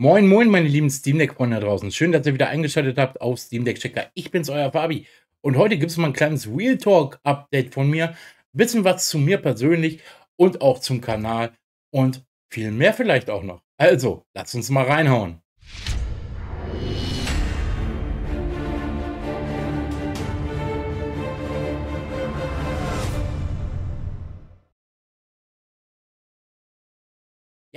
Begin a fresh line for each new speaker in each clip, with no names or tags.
Moin, moin, meine lieben Steam Deck-Freunde da draußen. Schön, dass ihr wieder eingeschaltet habt auf Steam Deck Checker. Ich bin's, euer Fabi. Und heute gibt's mal ein kleines Real Talk-Update von mir. Bisschen was zu mir persönlich und auch zum Kanal und viel mehr vielleicht auch noch. Also, lasst uns mal reinhauen.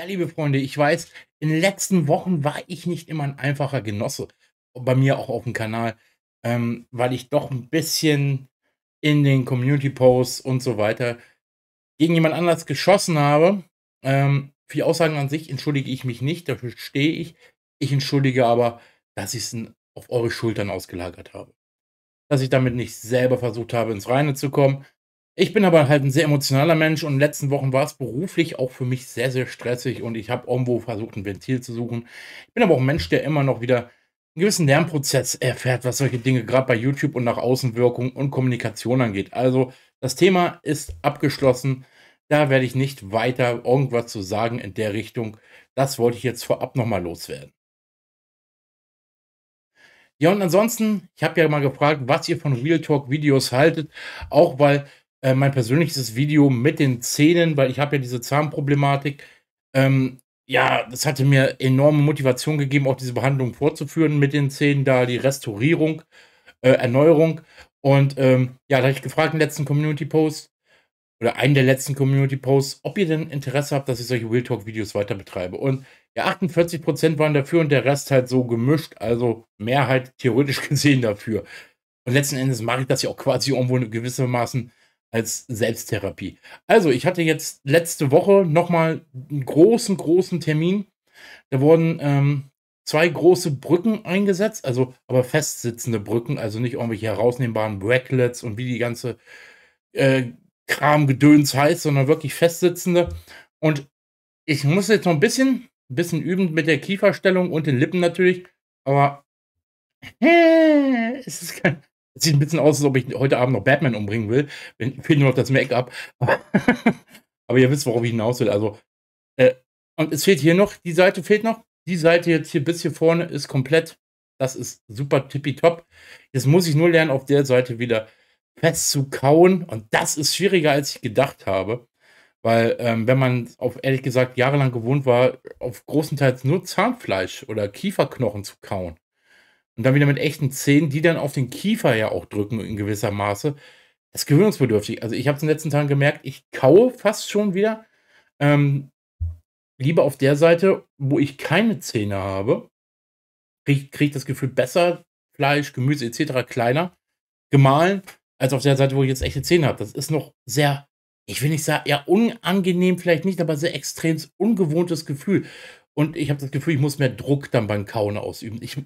Ja, liebe Freunde, ich weiß, in den letzten Wochen war ich nicht immer ein einfacher Genosse. Bei mir auch auf dem Kanal, ähm, weil ich doch ein bisschen in den Community-Posts und so weiter gegen jemand anders geschossen habe. Ähm, für die Aussagen an sich entschuldige ich mich nicht, dafür stehe ich. Ich entschuldige aber, dass ich es auf eure Schultern ausgelagert habe. Dass ich damit nicht selber versucht habe, ins Reine zu kommen, ich bin aber halt ein sehr emotionaler Mensch und in den letzten Wochen war es beruflich auch für mich sehr, sehr stressig und ich habe irgendwo versucht, ein Ventil zu suchen. Ich bin aber auch ein Mensch, der immer noch wieder einen gewissen Lernprozess erfährt, was solche Dinge gerade bei YouTube und nach Außenwirkung und Kommunikation angeht. Also das Thema ist abgeschlossen. Da werde ich nicht weiter irgendwas zu sagen in der Richtung. Das wollte ich jetzt vorab nochmal loswerden. Ja, und ansonsten, ich habe ja mal gefragt, was ihr von Real Talk Videos haltet, auch weil äh, mein persönliches Video mit den Zähnen, weil ich habe ja diese Zahnproblematik. Ähm, ja, das hatte mir enorme Motivation gegeben, auch diese Behandlung vorzuführen mit den Zähnen, da die Restaurierung, äh, Erneuerung. Und ähm, ja, da habe ich gefragt im letzten Community-Post oder einen der letzten Community-Posts, ob ihr denn Interesse habt, dass ich solche Real Talk-Videos weiter betreibe. Und ja, 48% waren dafür und der Rest halt so gemischt, also Mehrheit theoretisch gesehen dafür. Und letzten Endes mache ich das ja auch quasi irgendwo gewissermaßen als Selbsttherapie. Also, ich hatte jetzt letzte Woche nochmal einen großen, großen Termin. Da wurden ähm, zwei große Brücken eingesetzt, also aber festsitzende Brücken, also nicht irgendwelche herausnehmbaren Bracklets und wie die ganze äh, Kramgedöns heißt, sondern wirklich festsitzende. Und ich muss jetzt noch ein bisschen, bisschen üben mit der Kieferstellung und den Lippen natürlich, aber es ist kein, es sieht ein bisschen aus, als ob ich heute Abend noch Batman umbringen will. Wenn, fehlt nur noch das Make-up. Aber ihr wisst, worauf ich hinaus will. Also, äh, und es fehlt hier noch, die Seite fehlt noch. Die Seite jetzt hier bis hier vorne ist komplett. Das ist super tippitopp. Jetzt muss ich nur lernen, auf der Seite wieder fest zu kauen. Und das ist schwieriger, als ich gedacht habe. Weil, ähm, wenn man auf ehrlich gesagt jahrelang gewohnt war, auf großen Teils nur Zahnfleisch oder Kieferknochen zu kauen, und dann wieder mit echten Zähnen, die dann auf den Kiefer ja auch drücken in gewisser Maße. Das ist gewöhnungsbedürftig. Also ich habe es in den letzten Tagen gemerkt, ich kaue fast schon wieder. Ähm, lieber auf der Seite, wo ich keine Zähne habe, kriege ich das Gefühl besser, Fleisch, Gemüse etc. kleiner gemahlen, als auf der Seite, wo ich jetzt echte Zähne habe. Das ist noch sehr, ich will nicht sagen, ja, unangenehm vielleicht nicht, aber sehr extrem ungewohntes Gefühl. Und ich habe das Gefühl, ich muss mehr Druck dann beim Kauen ausüben. Ich,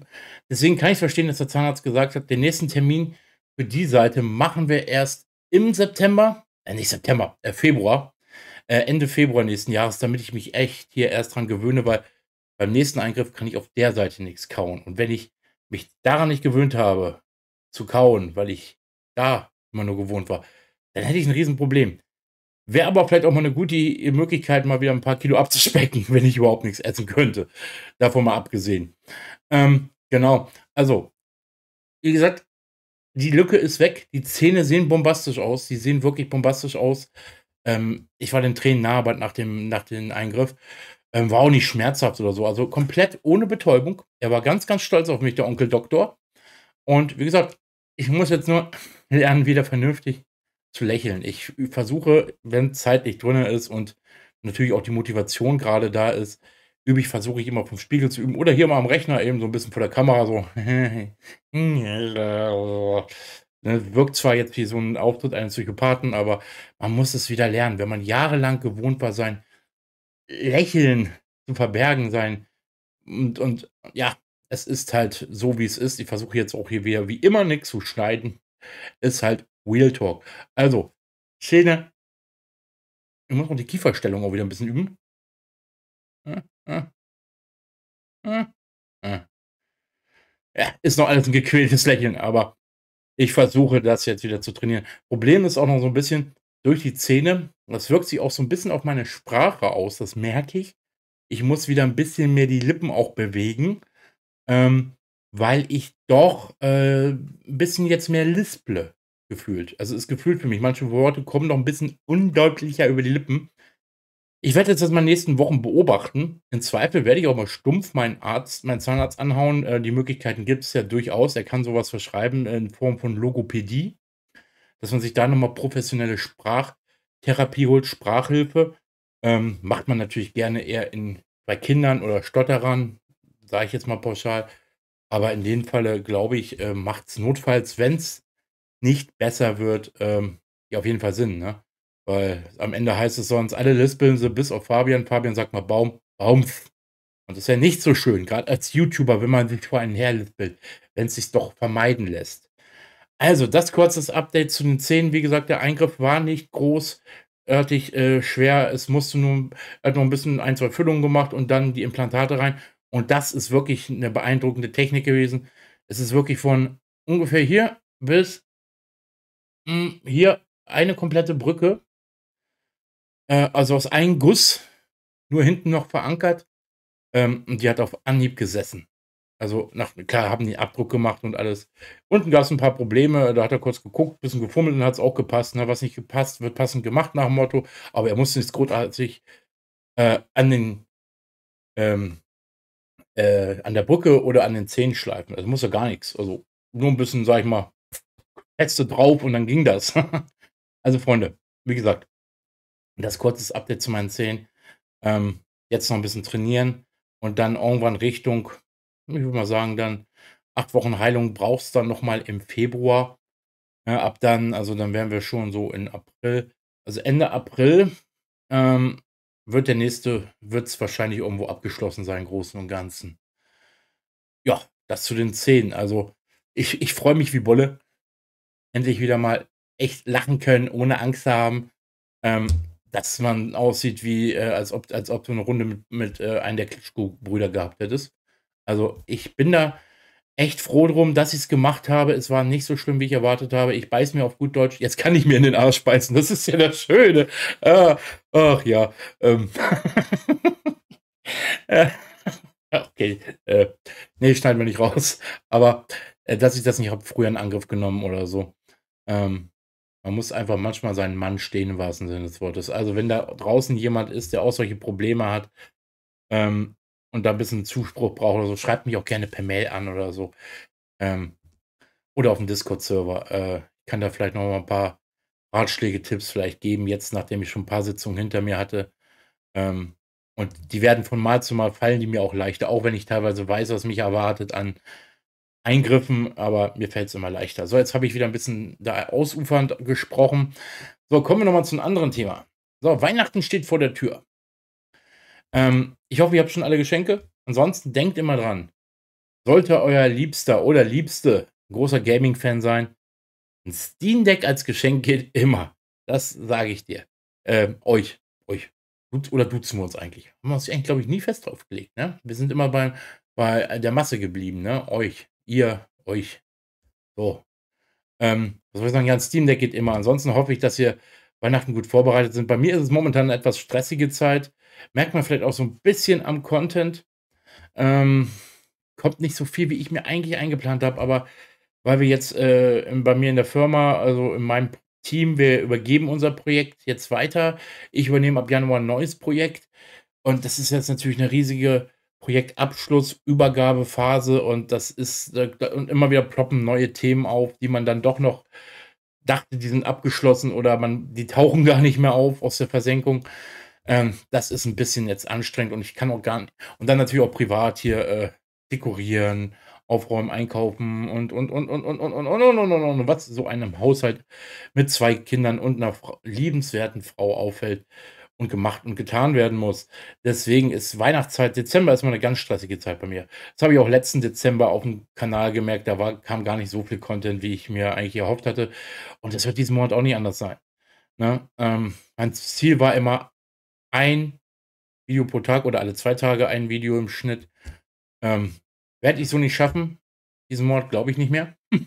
deswegen kann ich verstehen, dass der Zahnarzt gesagt hat, den nächsten Termin für die Seite machen wir erst im September, äh, nicht September, äh, Februar, äh, Ende Februar nächsten Jahres, damit ich mich echt hier erst dran gewöhne, weil beim nächsten Eingriff kann ich auf der Seite nichts kauen. Und wenn ich mich daran nicht gewöhnt habe, zu kauen, weil ich da immer nur gewohnt war, dann hätte ich ein Riesenproblem. Wäre aber vielleicht auch mal eine gute Möglichkeit, mal wieder ein paar Kilo abzuspecken, wenn ich überhaupt nichts essen könnte. Davon mal abgesehen. Ähm, genau. Also, wie gesagt, die Lücke ist weg. Die Zähne sehen bombastisch aus. Die sehen wirklich bombastisch aus. Ähm, ich war den Tränen nahe nach dem, nach dem Eingriff. Ähm, war auch nicht schmerzhaft oder so. Also komplett ohne Betäubung. Er war ganz, ganz stolz auf mich, der Onkel Doktor. Und wie gesagt, ich muss jetzt nur lernen, wieder vernünftig zu lächeln. Ich versuche, wenn zeitlich drin ist und natürlich auch die Motivation gerade da ist, übe ich, versuche ich immer vom Spiegel zu üben oder hier mal am Rechner eben so ein bisschen vor der Kamera so. Ne, wirkt zwar jetzt wie so ein Auftritt eines Psychopathen, aber man muss es wieder lernen. Wenn man jahrelang gewohnt war, sein Lächeln zu verbergen, sein und, und ja, es ist halt so, wie es ist. Ich versuche jetzt auch hier wieder wie immer nichts zu schneiden. Ist halt Real Talk. Also, Szene. Ich muss noch die Kieferstellung auch wieder ein bisschen üben. Äh, äh, äh, ja, ist noch alles ein gequältes Lächeln, aber ich versuche das jetzt wieder zu trainieren. Problem ist auch noch so ein bisschen durch die Zähne. Das wirkt sich auch so ein bisschen auf meine Sprache aus, das merke ich. Ich muss wieder ein bisschen mehr die Lippen auch bewegen, ähm, weil ich doch äh, ein bisschen jetzt mehr lisple gefühlt. Also es ist gefühlt für mich. Manche Worte kommen noch ein bisschen undeutlicher über die Lippen. Ich werde jetzt das mal in den nächsten Wochen beobachten. In Zweifel werde ich auch mal stumpf meinen Arzt, meinen Zahnarzt anhauen. Äh, die Möglichkeiten gibt es ja durchaus. Er kann sowas verschreiben in Form von Logopädie, dass man sich da nochmal professionelle Sprachtherapie holt, Sprachhilfe. Ähm, macht man natürlich gerne eher in, bei Kindern oder Stotterern, sage ich jetzt mal pauschal. Aber in dem Falle, glaube ich, äh, macht es notfalls, wenn es nicht besser wird, ähm, ja, auf jeden Fall sind, ne? Weil am Ende heißt es sonst, alle lispeln sie bis auf Fabian. Fabian sagt mal Baum, Baumf. Und das ist ja nicht so schön, gerade als YouTuber, wenn man sich vor einen herlispelt, wenn es sich doch vermeiden lässt. Also, das kurzes Update zu den Szenen. Wie gesagt, der Eingriff war nicht großartig äh, schwer. Es musste nur, hat noch ein bisschen ein, zwei Füllungen gemacht und dann die Implantate rein. Und das ist wirklich eine beeindruckende Technik gewesen. Es ist wirklich von ungefähr hier bis hm, hier eine komplette Brücke, äh, also aus einem Guss, nur hinten noch verankert. Ähm, und die hat auf Anhieb gesessen. Also nach, klar haben die Abdruck gemacht und alles. Unten gab es ein paar Probleme, da hat er kurz geguckt, bisschen gefummelt und hat es auch gepasst. Ne? Was nicht gepasst, wird passend gemacht nach dem Motto, aber er musste nichts großartig äh, an den ähm, äh, an der Brücke oder an den Zähnen schleifen. Also muss er gar nichts. Also nur ein bisschen, sag ich mal, hättest du drauf und dann ging das. also, Freunde, wie gesagt, das kurzes Update zu meinen Zähnen. Ähm, jetzt noch ein bisschen trainieren und dann irgendwann Richtung, ich würde mal sagen, dann acht Wochen Heilung brauchst du dann nochmal im Februar. Ja, ab dann, also dann wären wir schon so in April. Also Ende April ähm, wird der nächste, wird es wahrscheinlich irgendwo abgeschlossen sein, Großen und Ganzen. Ja, das zu den Zähnen. Also ich, ich freue mich wie Bolle endlich wieder mal echt lachen können, ohne Angst zu haben, ähm, dass man aussieht wie, äh, als, ob, als ob du eine Runde mit, mit äh, einem der Klitschko-Brüder gehabt hättest. Also ich bin da echt froh drum, dass ich es gemacht habe. Es war nicht so schlimm, wie ich erwartet habe. Ich beiß mir auf gut Deutsch. Jetzt kann ich mir in den Arsch beißen. Das ist ja das Schöne. Ah, ach ja. Ähm. Äh, okay. Äh, nee, schneiden wir nicht raus. Aber äh, dass ich das nicht habe, früher in Angriff genommen oder so. Ähm, man muss einfach manchmal seinen Mann stehen im wahrsten Sinne des Wortes. Also wenn da draußen jemand ist, der auch solche Probleme hat ähm, und da ein bisschen Zuspruch braucht oder so, schreibt mich auch gerne per Mail an oder so. Ähm, oder auf dem Discord-Server. Äh, kann da vielleicht noch mal ein paar Ratschläge, Tipps vielleicht geben, jetzt nachdem ich schon ein paar Sitzungen hinter mir hatte. Ähm, und die werden von Mal zu Mal fallen, die mir auch leichter, auch wenn ich teilweise weiß, was mich erwartet an Eingriffen, aber mir fällt es immer leichter. So, jetzt habe ich wieder ein bisschen da ausufernd gesprochen. So, kommen wir nochmal zu einem anderen Thema. So, Weihnachten steht vor der Tür. Ähm, ich hoffe, ihr habt schon alle Geschenke. Ansonsten denkt immer dran, sollte euer Liebster oder Liebste ein großer Gaming-Fan sein, ein Steam Deck als Geschenk geht immer. Das sage ich dir. Ähm, euch, euch. Oder duzen wir uns eigentlich? Haben wir uns eigentlich, glaube ich, nie fest drauf gelegt. Ne? Wir sind immer bei, bei der Masse geblieben, ne? Euch ihr euch. So. Ähm, was soll ich sagen? Ja, ein Steam Deck geht immer. Ansonsten hoffe ich, dass ihr Weihnachten gut vorbereitet sind. Bei mir ist es momentan eine etwas stressige Zeit. Merkt man vielleicht auch so ein bisschen am Content. Ähm, kommt nicht so viel, wie ich mir eigentlich eingeplant habe, aber weil wir jetzt äh, bei mir in der Firma, also in meinem Team, wir übergeben unser Projekt jetzt weiter. Ich übernehme ab Januar ein neues Projekt. Und das ist jetzt natürlich eine riesige Projektabschluss, Übergabephase und das ist, und immer wieder ploppen neue Themen auf, die man dann doch noch dachte, die sind abgeschlossen oder man, die tauchen gar nicht mehr auf aus der Versenkung. Ähm, das ist ein bisschen jetzt anstrengend und ich kann auch gar nicht. Und dann natürlich auch privat hier äh, dekorieren, aufräumen, einkaufen und und und und und und und und und und und und was so einem Haushalt mit zwei Kindern und einer liebenswerten Frau auffällt und gemacht und getan werden muss. Deswegen ist Weihnachtszeit, Dezember ist mal eine ganz stressige Zeit bei mir. Das habe ich auch letzten Dezember auf dem Kanal gemerkt, da war, kam gar nicht so viel Content, wie ich mir eigentlich erhofft hatte. Und das wird diesen Monat auch nicht anders sein. Ne? Ähm, mein Ziel war immer ein Video pro Tag oder alle zwei Tage ein Video im Schnitt. Ähm, Werde ich so nicht schaffen. Diesen Monat glaube ich nicht mehr.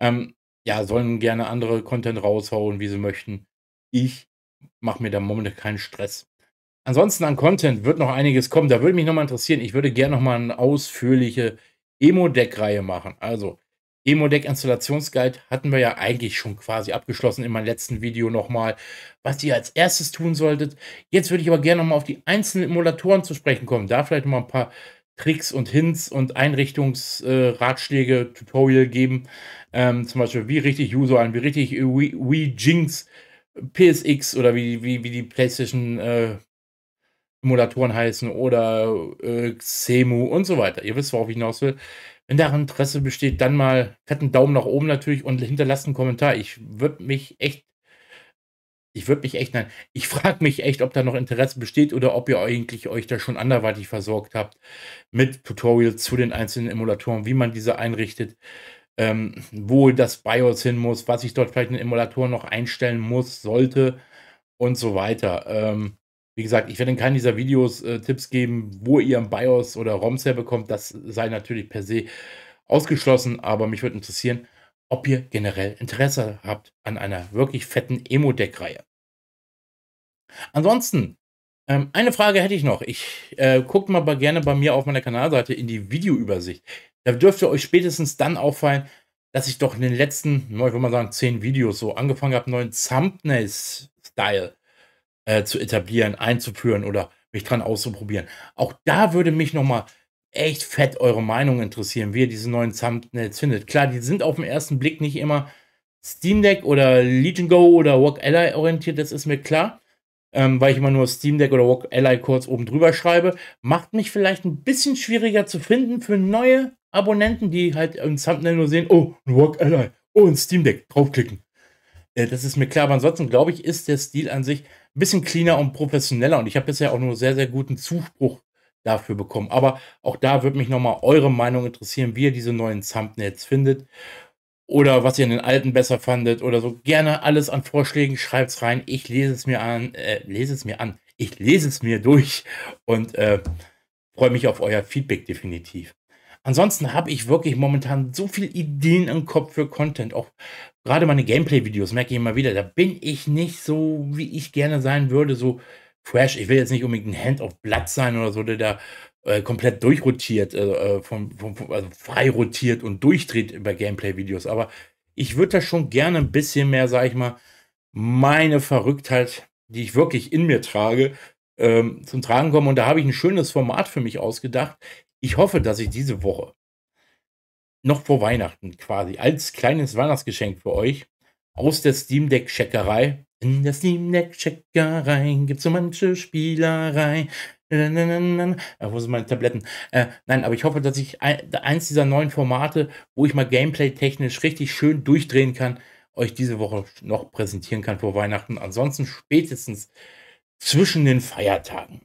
ähm, ja, sollen gerne andere Content raushauen, wie sie möchten. Ich mache mir da momentan keinen Stress. Ansonsten an Content wird noch einiges kommen. Da würde mich nochmal interessieren. Ich würde gerne nochmal eine ausführliche Emo-Deck-Reihe machen. Also, Emo-Deck-Installationsguide hatten wir ja eigentlich schon quasi abgeschlossen in meinem letzten Video nochmal, was ihr als erstes tun solltet. Jetzt würde ich aber gerne nochmal auf die einzelnen Emulatoren zu sprechen kommen. Da vielleicht nochmal ein paar Tricks und Hints und Einrichtungsratschläge, äh, Tutorial geben. Ähm, zum Beispiel, wie richtig User an, wie richtig Wii Jinx. PSX oder wie, wie, wie die PlayStation äh, Emulatoren heißen oder äh, Xemu und so weiter. Ihr wisst, worauf ich hinaus will. Wenn da Interesse besteht, dann mal fetten Daumen nach oben natürlich und hinterlasst einen Kommentar. Ich würde mich echt, ich würde mich echt, nein, ich frage mich echt, ob da noch Interesse besteht oder ob ihr eigentlich euch da schon anderweitig versorgt habt mit Tutorials zu den einzelnen Emulatoren, wie man diese einrichtet ähm, wo das BIOS hin muss, was ich dort vielleicht in den Emulatoren noch einstellen muss, sollte und so weiter. Ähm, wie gesagt, ich werde in keinem dieser Videos äh, Tipps geben, wo ihr ein BIOS oder ROMs herbekommt. Das sei natürlich per se ausgeschlossen, aber mich würde interessieren, ob ihr generell Interesse habt an einer wirklich fetten Emo-Deck-Reihe. Ansonsten, ähm, eine Frage hätte ich noch. Ich äh, guckt mal bei, gerne bei mir auf meiner Kanalseite in die Videoübersicht. Da dürfte euch spätestens dann auffallen, dass ich doch in den letzten, ich würde mal sagen, zehn Videos so angefangen habe, neuen Thumbnail-Style äh, zu etablieren, einzuführen oder mich dran auszuprobieren. Auch da würde mich nochmal echt fett eure Meinung interessieren, wie ihr diese neuen Thumbnails findet. Klar, die sind auf den ersten Blick nicht immer Steam Deck oder Legion Go oder Walk Ally orientiert, das ist mir klar. Ähm, weil ich immer nur Steam Deck oder Walk Ally kurz oben drüber schreibe, macht mich vielleicht ein bisschen schwieriger zu finden für neue Abonnenten, die halt im Thumbnail nur sehen, oh, ein Walk Ally, oh, ein Steam Deck, draufklicken. Äh, das ist mir klar, aber ansonsten glaube ich, ist der Stil an sich ein bisschen cleaner und professioneller und ich habe bisher auch nur sehr, sehr guten Zuspruch dafür bekommen. Aber auch da würde mich nochmal eure Meinung interessieren, wie ihr diese neuen Thumbnails findet oder was ihr in den alten besser fandet oder so. Gerne alles an Vorschlägen, schreibt es rein. Ich lese es mir an, äh, lese es mir an. Ich lese es mir durch und äh, freue mich auf euer Feedback definitiv. Ansonsten habe ich wirklich momentan so viele Ideen im Kopf für Content. Auch gerade meine Gameplay-Videos merke ich immer wieder. Da bin ich nicht so, wie ich gerne sein würde, so fresh. Ich will jetzt nicht unbedingt ein Hand of Blood sein oder so, der da äh, komplett durchrotiert, äh, äh vom, vom, also frei rotiert und durchdreht über Gameplay-Videos. Aber ich würde da schon gerne ein bisschen mehr, sage ich mal, meine Verrücktheit, die ich wirklich in mir trage, ähm, zum Tragen kommen. Und da habe ich ein schönes Format für mich ausgedacht. Ich hoffe, dass ich diese Woche noch vor Weihnachten quasi als kleines Weihnachtsgeschenk für euch aus der Steam Deck Checkerei. In der Steam Deck Checkerei gibt es so manche Spielerei. Äh, wo sind meine Tabletten? Äh, nein, aber ich hoffe, dass ich eins dieser neuen Formate, wo ich mal gameplay-technisch richtig schön durchdrehen kann, euch diese Woche noch präsentieren kann vor Weihnachten. Ansonsten spätestens zwischen den Feiertagen.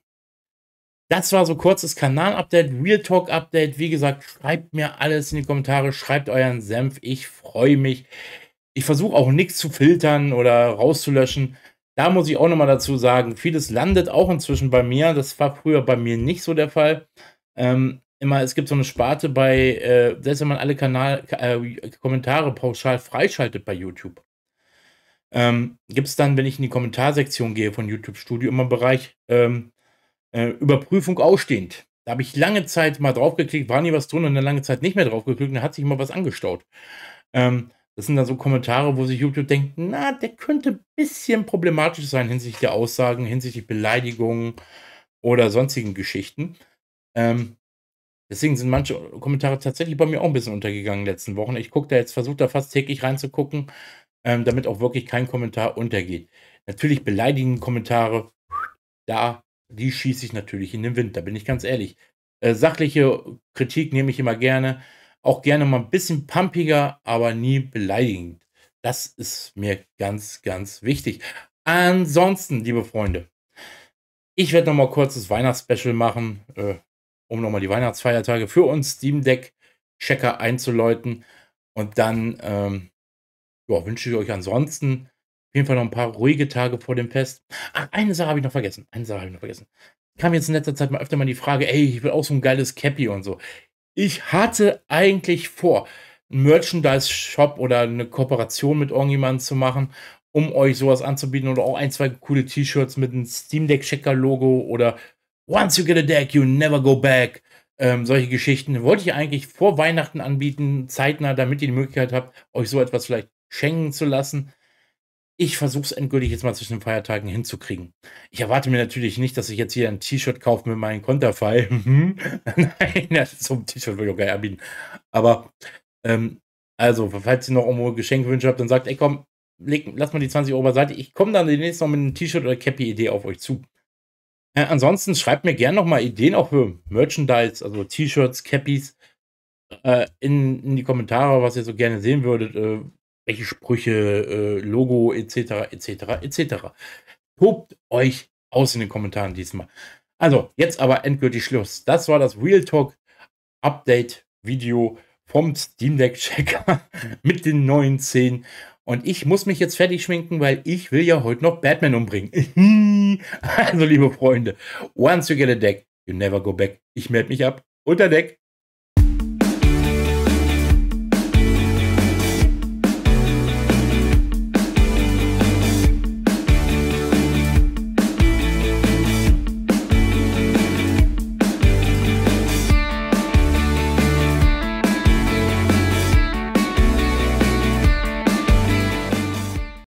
Das war so kurzes Kanal-Update, Real Talk-Update. Wie gesagt, schreibt mir alles in die Kommentare, schreibt euren Senf. Ich freue mich. Ich versuche auch nichts zu filtern oder rauszulöschen. Da muss ich auch nochmal dazu sagen, vieles landet auch inzwischen bei mir. Das war früher bei mir nicht so der Fall. Ähm, immer, es gibt so eine Sparte bei, äh, selbst wenn man alle Kanal äh, Kommentare pauschal freischaltet bei YouTube, ähm, gibt es dann, wenn ich in die Kommentarsektion gehe von YouTube Studio, immer einen Bereich ähm, äh, Überprüfung ausstehend. Da habe ich lange Zeit mal draufgeklickt, war nie was drin und dann lange Zeit nicht mehr draufgeklickt und da hat sich immer was angestaut. Ähm, das sind dann so Kommentare, wo sich YouTube denkt, na, der könnte ein bisschen problematisch sein hinsichtlich der Aussagen, hinsichtlich Beleidigungen oder sonstigen Geschichten. Ähm, deswegen sind manche Kommentare tatsächlich bei mir auch ein bisschen untergegangen in den letzten Wochen. Ich gucke da jetzt, versuche da fast täglich reinzugucken, ähm, damit auch wirklich kein Kommentar untergeht. Natürlich beleidigen Kommentare, da die schieße ich natürlich in den Wind, da bin ich ganz ehrlich. Äh, sachliche Kritik nehme ich immer gerne, auch gerne mal ein bisschen pumpiger, aber nie beleidigend. Das ist mir ganz, ganz wichtig. Ansonsten, liebe Freunde, ich werde nochmal kurz das Weihnachtsspecial machen, äh, um nochmal die Weihnachtsfeiertage für uns Steam Deck Checker einzuläuten. Und dann ähm, ja, wünsche ich euch ansonsten jeden Fall noch ein paar ruhige Tage vor dem Fest. Ach, eine Sache habe ich noch vergessen. Eine Sache habe ich noch vergessen. Kam jetzt in letzter Zeit mal öfter mal die Frage, ey, ich will auch so ein geiles Cappy und so. Ich hatte eigentlich vor, einen Merchandise-Shop oder eine Kooperation mit irgendjemandem zu machen, um euch sowas anzubieten oder auch ein, zwei coole T-Shirts mit einem Steam Deck-Checker-Logo oder Once you get a deck, you never go back. Ähm, solche Geschichten wollte ich eigentlich vor Weihnachten anbieten, zeitnah, damit ihr die Möglichkeit habt, euch so etwas vielleicht schenken zu lassen ich versuche es endgültig jetzt mal zwischen den Feiertagen hinzukriegen. Ich erwarte mir natürlich nicht, dass ich jetzt hier ein T-Shirt kaufe mit meinem Konterfei. Mhm. Nein, so ein T-Shirt würde ich auch gar nicht anbieten. Aber, ähm, also, falls ihr noch irgendwo Geschenkwünsche habt, dann sagt, ey, komm, leg, lass mal die 20 Euro beiseite. Ich komme dann demnächst noch mit einem T-Shirt oder Cappy-Idee auf euch zu. Äh, ansonsten schreibt mir gerne nochmal Ideen auch für Merchandise, also T-Shirts, Cappies, äh, in, in, die Kommentare, was ihr so gerne sehen würdet. Äh, welche Sprüche, äh, Logo etc. etc. etc. Tobt euch aus in den Kommentaren diesmal. Also, jetzt aber endgültig Schluss. Das war das Real Talk Update Video vom Steam Deck Checker mit den neuen 10. Und ich muss mich jetzt fertig schminken, weil ich will ja heute noch Batman umbringen. also, liebe Freunde, once you get a deck, you never go back. Ich melde mich ab. Unter Deck.